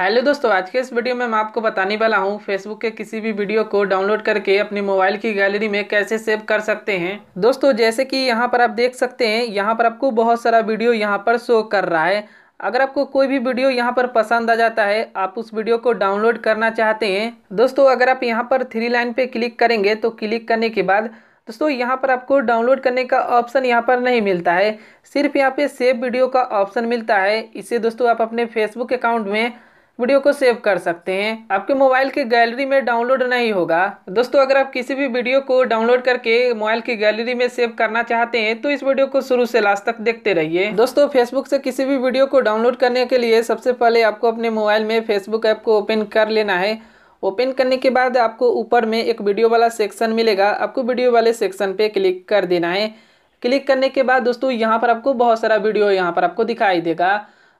hello दोस्तों आज के इस वीडियो में मैं आपको बताने वाला हूँ फेसबुक के किसी भी वीडियो को डाउनलोड करके अपने मोबाइल की गैलरी में कैसे सेव कर सकते हैं दोस्तों जैसे कि यहाँ पर आप देख सकते हैं यहाँ पर आपको बहुत सारा वीडियो यहाँ पर शो कर रहा है अगर आपको कोई भी वीडियो यहाँ पर पसंद आ जाता है आप उस वीडियो को डाउनलोड करना चाहते हैं दोस्तों अगर आप यहाँ पर थ्री लाइन पर क्लिक करेंगे तो क्लिक करने के बाद दोस्तों यहाँ पर आपको डाउनलोड करने का ऑप्शन यहाँ पर नहीं मिलता है सिर्फ यहाँ पे सेव वीडियो का ऑप्शन मिलता है इसे दोस्तों आप अपने फेसबुक अकाउंट में वीडियो को सेव कर सकते हैं आपके मोबाइल की गैलरी में डाउनलोड नहीं होगा दोस्तों अगर आप किसी भी वीडियो को डाउनलोड करके मोबाइल की गैलरी में सेव करना चाहते हैं तो इस वीडियो को शुरू से लास्ट तक देखते रहिए दोस्तों फेसबुक से किसी भी वीडियो को डाउनलोड करने के लिए सबसे पहले आपको अपने मोबाइल में फेसबुक ऐप को ओपन कर लेना है ओपन करने के बाद आपको ऊपर में एक वीडियो वाला सेक्शन मिलेगा आपको वीडियो वाले सेक्शन पे क्लिक कर देना है क्लिक करने के बाद दोस्तों यहाँ पर आपको बहुत सारा वीडियो यहाँ पर आपको दिखाई देगा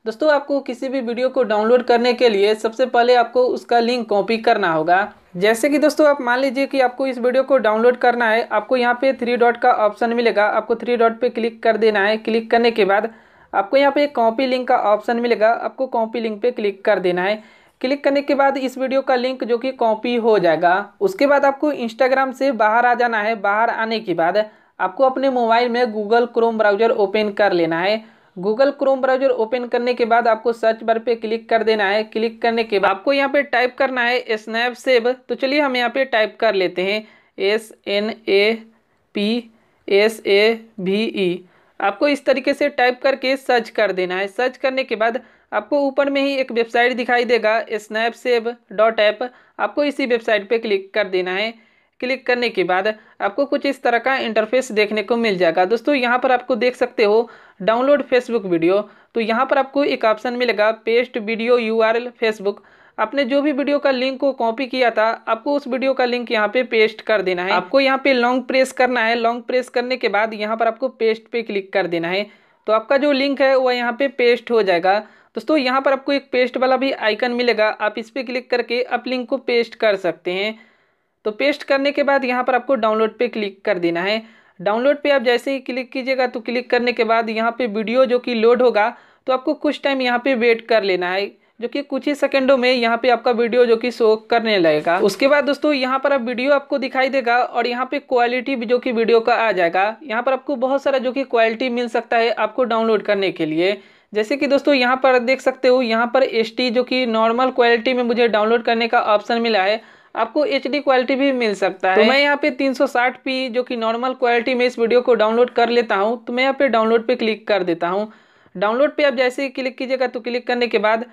दोस्तों आपको किसी भी वीडियो को डाउनलोड करने के लिए सबसे पहले आपको उसका लिंक कॉपी करना होगा जैसे कि दोस्तों आप मान लीजिए कि आपको इस वीडियो को डाउनलोड करना है आपको यहाँ पे थ्री डॉट का ऑप्शन मिलेगा आपको थ्री डॉट पे क्लिक कर देना है क्लिक करने के बाद आपको यहाँ पे कॉपी लिंक का ऑप्शन मिलेगा आपको कॉपी लिंक पे क्लिक कर देना है क्लिक करने के बाद इस वीडियो का लिंक जो कि कॉपी हो जाएगा उसके बाद आपको इंस्टाग्राम से बाहर आ जाना है बाहर आने के बाद आपको अपने मोबाइल में गूगल क्रोम ब्राउजर ओपन कर लेना है गूगल क्रोम ब्राउजर ओपन करने के बाद आपको सर्च बार पे क्लिक कर देना है क्लिक करने के बाद आपको यहाँ पे टाइप करना है स्नैप सेव तो चलिए हम यहाँ पे टाइप कर लेते हैं S N A P S A भी ई आपको इस तरीके से टाइप करके सर्च कर देना है सर्च करने के बाद आपको ऊपर में ही एक वेबसाइट दिखाई देगा सेब डॉट ऐप आपको इसी वेबसाइट पे क्लिक कर देना है क्लिक करने के बाद आपको कुछ इस तरह का इंटरफेस देखने को मिल जाएगा दोस्तों यहाँ पर आपको देख सकते हो डाउनलोड फेसबुक वीडियो तो यहाँ पर आपको एक ऑप्शन मिलेगा पेस्ट वीडियो यू फेसबुक आपने जो भी वीडियो का लिंक को कॉपी किया था आपको उस वीडियो का लिंक यहाँ पे पेस्ट कर देना है आपको यहाँ पे लॉन्ग प्रेस करना है लॉन्ग प्रेस करने के बाद यहाँ पर आपको पेस्ट पे क्लिक कर देना है तो आपका जो लिंक है वह यहाँ पे पेस्ट हो जाएगा दोस्तों यहाँ पर आपको एक पेस्ट वाला भी आइकन मिलेगा आप इस पर क्लिक करके आप लिंक को पेस्ट कर सकते हैं तो पेस्ट करने के बाद यहाँ पर आपको डाउनलोड पे क्लिक कर देना है डाउनलोड पे आप जैसे ही क्लिक कीजिएगा तो क्लिक करने के बाद यहाँ पे वीडियो जो कि लोड होगा तो आपको कुछ टाइम यहाँ पे वेट कर लेना है जो कि कुछ ही सेकंडों में यहाँ पे आपका वीडियो जो कि शो करने लगेगा उसके बाद दोस्तों यहाँ पर आप वीडियो आपको दिखाई देगा और यहाँ पे क्वालिटी जो कि वीडियो का आ जाएगा यहाँ पर आपको बहुत सारा जो कि क्वालिटी मिल सकता है आपको डाउनलोड करने के लिए जैसे कि दोस्तों यहाँ पर देख सकते हो यहाँ पर एस जो कि नॉर्मल क्वालिटी में मुझे डाउनलोड करने का ऑप्शन मिला है आपको एच क्वालिटी भी मिल सकता है तो मैं तो यहाँ पे 360p जो कि नॉर्मल क्वालिटी में इस वीडियो को डाउनलोड कर लेता हूँ तो मैं यहाँ पे डाउनलोड पे क्लिक कर देता हूँ डाउनलोड पे आप जैसे ही क्लिक कीजिएगा तो क्लिक करने के बाद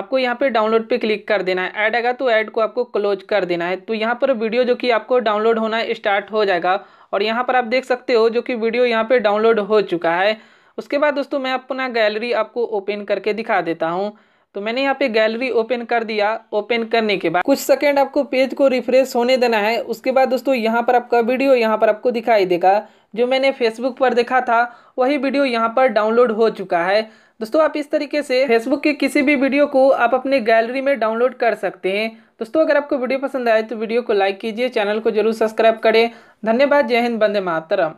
आपको यहाँ पे डाउनलोड पे क्लिक कर देना है ऐड आएगा तो ऐड को आपको क्लोज कर देना है तो यहाँ पर वीडियो जो कि आपको डाउनलोड होना स्टार्ट हो जाएगा और यहाँ पर आप देख सकते हो जो कि वीडियो यहाँ पर डाउनलोड हो चुका है उसके बाद दोस्तों मैं अपना गैलरी आपको ओपन करके दिखा देता हूँ तो मैंने यहाँ पे गैलरी ओपन कर दिया ओपन करने के बाद कुछ सेकंड आपको पेज को रिफ्रेश होने देना है उसके बाद दोस्तों यहाँ पर आपका वीडियो यहाँ पर आपको दिखाई देगा जो मैंने फेसबुक पर देखा था वही वीडियो यहाँ पर डाउनलोड हो चुका है दोस्तों आप इस तरीके से फेसबुक के किसी भी वीडियो को आप अपने गैलरी में डाउनलोड कर सकते हैं दोस्तों अगर आपको वीडियो पसंद आए तो वीडियो को लाइक कीजिए चैनल को जरूर सब्सक्राइब करें धन्यवाद जय हिंद बंदे मातरम